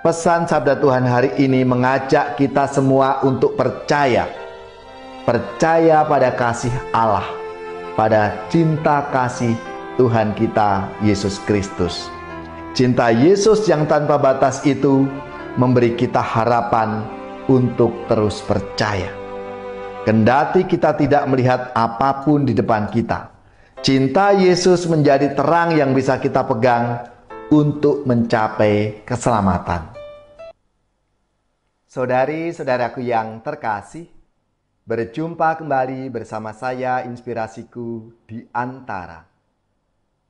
Pesan Sabda Tuhan hari ini mengajak kita semua untuk percaya. Percaya pada kasih Allah, pada cinta kasih Tuhan kita Yesus Kristus. Cinta Yesus yang tanpa batas itu memberi kita harapan untuk terus percaya. Kendati kita tidak melihat apapun di depan kita, cinta Yesus menjadi terang yang bisa kita pegang untuk mencapai keselamatan. Saudari-saudaraku yang terkasih, berjumpa kembali bersama saya Inspirasiku di Antara.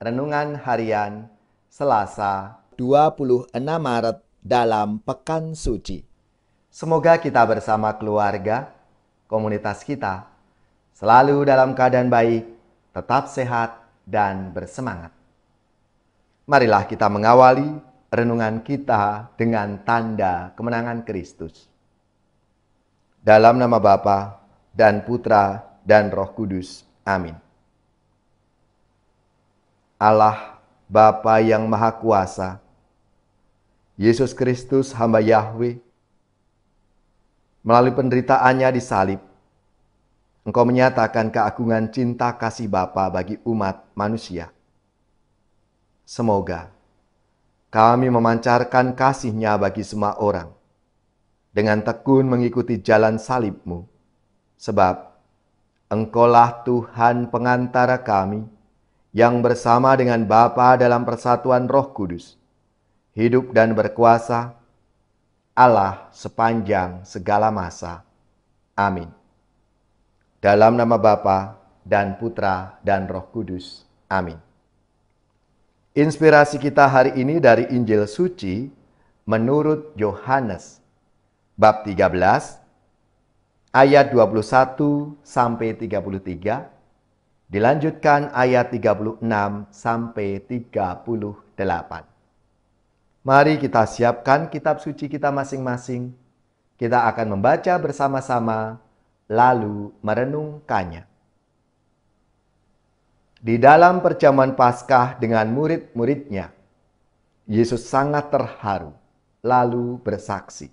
Renungan Harian Selasa 26 Maret dalam Pekan Suci. Semoga kita bersama keluarga, komunitas kita, selalu dalam keadaan baik, tetap sehat, dan bersemangat. Marilah kita mengawali renungan kita dengan tanda kemenangan Kristus. Dalam nama Bapa dan Putra dan Roh Kudus. Amin. Allah Bapa yang Maha Kuasa, Yesus Kristus hamba Yahweh, melalui penderitaannya di salib, Engkau menyatakan keagungan cinta kasih Bapa bagi umat manusia. Semoga kami memancarkan kasih-Nya bagi semua orang, dengan tekun mengikuti jalan salibmu, sebab Engkaulah Tuhan pengantara kami, yang bersama dengan Bapa dalam persatuan roh kudus, hidup dan berkuasa, Allah sepanjang segala masa. Amin. Dalam nama Bapa dan Putra dan Roh Kudus. Amin. Inspirasi kita hari ini dari Injil Suci menurut Yohanes bab 13 ayat 21 sampai 33 dilanjutkan ayat 36 sampai 38. Mari kita siapkan kitab suci kita masing-masing. Kita akan membaca bersama-sama lalu merenungkannya di dalam perjamuan Paskah dengan murid-muridnya, Yesus sangat terharu, lalu bersaksi.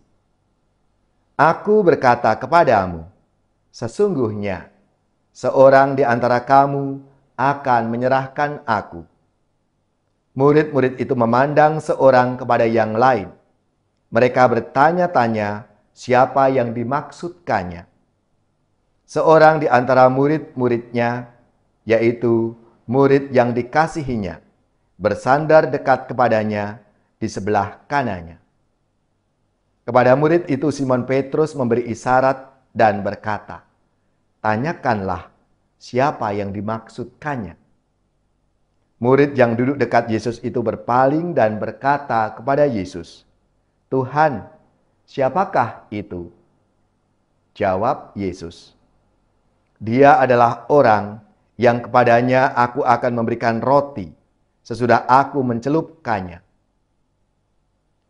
Aku berkata kepadamu, sesungguhnya seorang di antara kamu akan menyerahkan aku. Murid-murid itu memandang seorang kepada yang lain. Mereka bertanya-tanya siapa yang dimaksudkannya. Seorang di antara murid-muridnya yaitu murid yang dikasihinya, bersandar dekat kepadanya di sebelah kanannya. Kepada murid itu Simon Petrus memberi isyarat dan berkata, Tanyakanlah siapa yang dimaksudkannya. Murid yang duduk dekat Yesus itu berpaling dan berkata kepada Yesus, "Tuhan, siapakah itu?" Jawab Yesus, "Dia adalah orang yang kepadanya aku akan memberikan roti sesudah aku mencelupkannya.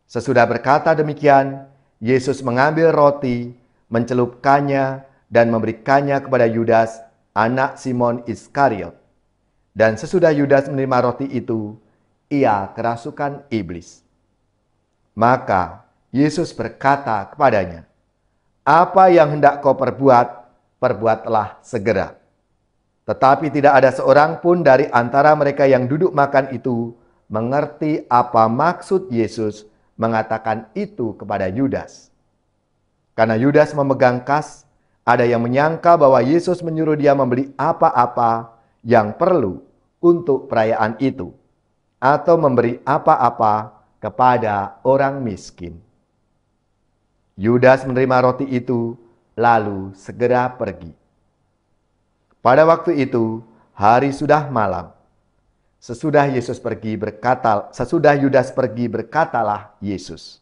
Sesudah berkata demikian, Yesus mengambil roti, mencelupkannya, dan memberikannya kepada Yudas, anak Simon Iskariot. Dan sesudah Yudas menerima roti itu, ia kerasukan iblis. Maka Yesus berkata kepadanya, "Apa yang hendak kau perbuat, perbuatlah segera." Tetapi tidak ada seorang pun dari antara mereka yang duduk makan itu mengerti apa maksud Yesus mengatakan itu kepada Yudas. Karena Yudas memegang kas, ada yang menyangka bahwa Yesus menyuruh dia membeli apa-apa yang perlu untuk perayaan itu, atau memberi apa-apa kepada orang miskin. Yudas menerima roti itu, lalu segera pergi. Pada waktu itu, hari sudah malam. Sesudah Yesus pergi berkata, sesudah Yudas pergi berkatalah Yesus,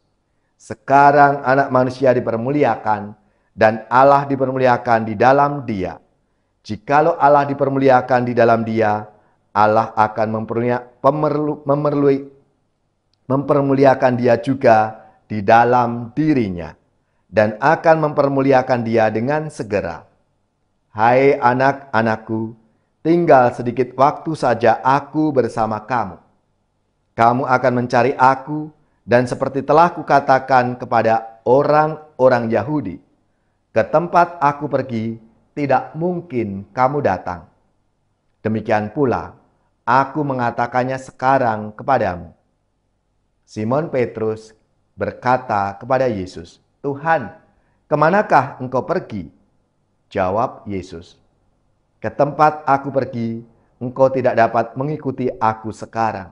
"Sekarang anak manusia dipermuliakan dan Allah dipermuliakan di dalam dia. Jikalau Allah dipermuliakan di dalam dia, Allah akan memerlu, mempermuliakan dia juga di dalam dirinya dan akan mempermuliakan dia dengan segera." Hai anak-anakku, tinggal sedikit waktu saja aku bersama kamu. Kamu akan mencari aku dan seperti telah kukatakan kepada orang-orang Yahudi, ke tempat aku pergi tidak mungkin kamu datang. Demikian pula, aku mengatakannya sekarang kepadamu. Simon Petrus berkata kepada Yesus, Tuhan, kemanakah engkau pergi? Jawab Yesus, "Ke tempat aku pergi, engkau tidak dapat mengikuti aku sekarang,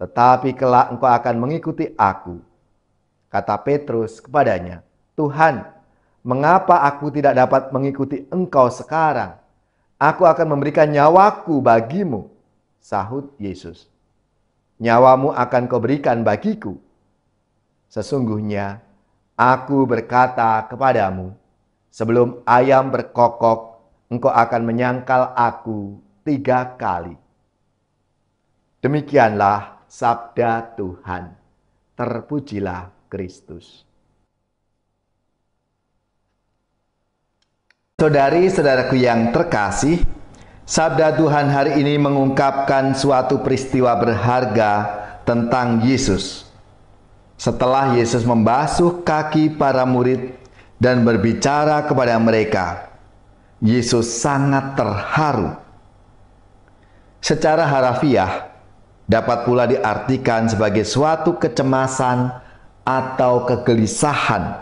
tetapi kelak engkau akan mengikuti aku." Kata Petrus kepadanya, "Tuhan, mengapa aku tidak dapat mengikuti engkau sekarang? Aku akan memberikan nyawaku bagimu." Sahut Yesus, "Nyawamu akan kau berikan bagiku." Sesungguhnya aku berkata kepadamu, Sebelum ayam berkokok, engkau akan menyangkal aku tiga kali. Demikianlah sabda Tuhan. Terpujilah Kristus. Saudari-saudaraku yang terkasih, sabda Tuhan hari ini mengungkapkan suatu peristiwa berharga tentang Yesus. Setelah Yesus membasuh kaki para murid dan berbicara kepada mereka. Yesus sangat terharu. Secara harafiah, dapat pula diartikan sebagai suatu kecemasan atau kegelisahan.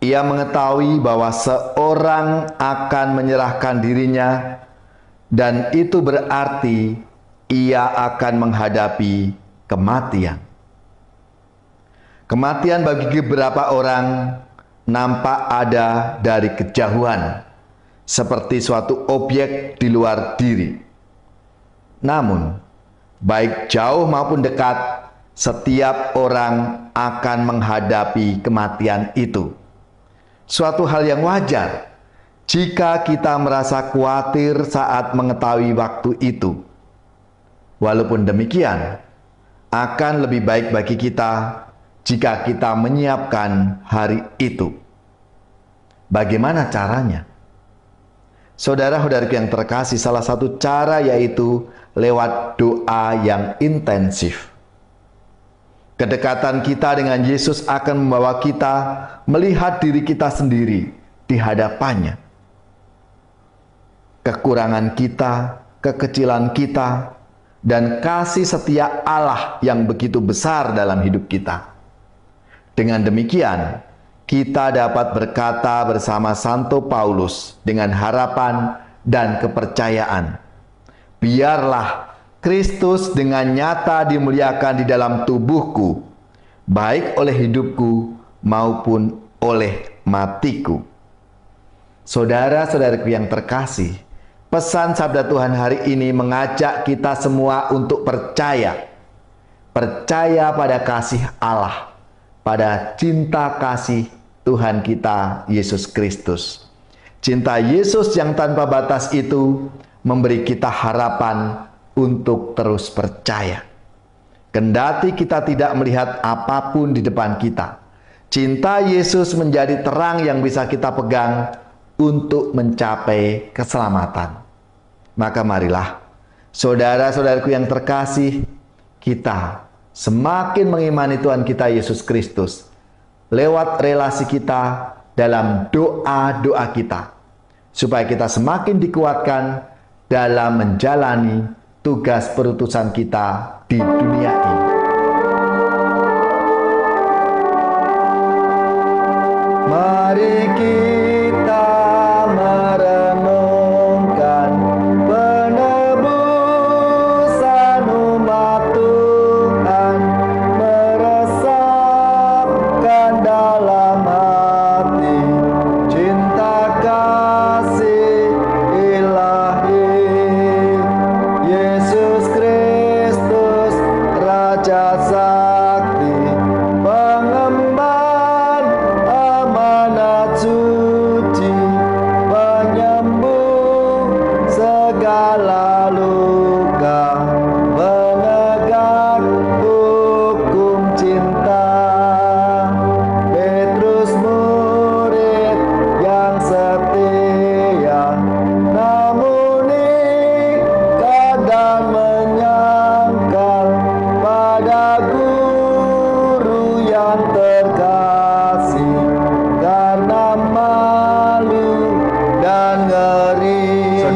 Ia mengetahui bahwa seorang akan menyerahkan dirinya, dan itu berarti ia akan menghadapi kematian. Kematian bagi beberapa orang nampak ada dari kejauhan, seperti suatu objek di luar diri. Namun, baik jauh maupun dekat, setiap orang akan menghadapi kematian itu. Suatu hal yang wajar jika kita merasa khawatir saat mengetahui waktu itu. Walaupun demikian, akan lebih baik bagi kita jika kita menyiapkan hari itu. Bagaimana caranya? Saudara-saudariku yang terkasih, salah satu cara yaitu lewat doa yang intensif. Kedekatan kita dengan Yesus akan membawa kita melihat diri kita sendiri di hadapannya. Kekurangan kita, kekecilan kita, dan kasih setia Allah yang begitu besar dalam hidup kita. Dengan demikian, kita dapat berkata bersama Santo Paulus dengan harapan dan kepercayaan. Biarlah Kristus dengan nyata dimuliakan di dalam tubuhku, baik oleh hidupku maupun oleh matiku. Saudara-saudaraku yang terkasih, pesan sabda Tuhan hari ini mengajak kita semua untuk percaya. Percaya pada kasih Allah pada cinta kasih Tuhan kita Yesus Kristus. Cinta Yesus yang tanpa batas itu memberi kita harapan untuk terus percaya. Kendati kita tidak melihat apapun di depan kita, cinta Yesus menjadi terang yang bisa kita pegang untuk mencapai keselamatan. Maka marilah, saudara-saudaraku yang terkasih, kita semakin mengimani Tuhan kita Yesus Kristus lewat relasi kita dalam doa-doa kita supaya kita semakin dikuatkan dalam menjalani tugas perutusan kita di dunia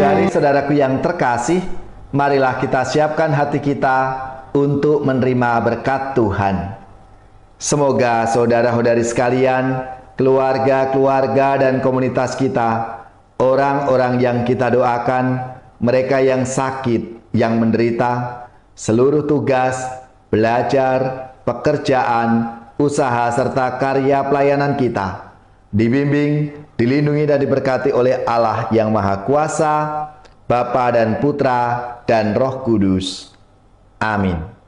Saudari saudaraku yang terkasih, marilah kita siapkan hati kita untuk menerima berkat Tuhan. Semoga saudara-saudari sekalian, keluarga-keluarga dan komunitas kita, orang-orang yang kita doakan, mereka yang sakit, yang menderita, seluruh tugas, belajar, pekerjaan, usaha serta karya pelayanan kita – dibimbing, dilindungi dan diberkati oleh Allah yang Maha Kuasa, Bapa dan Putra dan Roh Kudus. Amin.